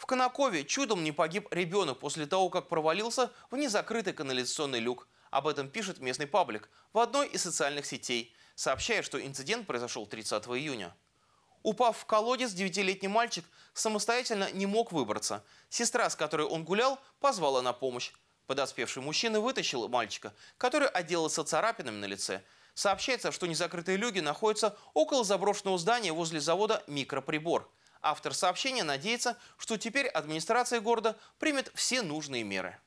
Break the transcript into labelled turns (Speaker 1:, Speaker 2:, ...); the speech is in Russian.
Speaker 1: В Конакове чудом не погиб ребенок после того, как провалился в незакрытый канализационный люк. Об этом пишет местный паблик в одной из социальных сетей, сообщая, что инцидент произошел 30 июня. Упав в колодец, девятилетний мальчик самостоятельно не мог выбраться. Сестра, с которой он гулял, позвала на помощь. Подоспевший мужчина вытащил мальчика, который отделался царапинами на лице. Сообщается, что незакрытые люки находятся около заброшенного здания возле завода «Микроприбор». Автор сообщения надеется, что теперь администрация города примет все нужные меры.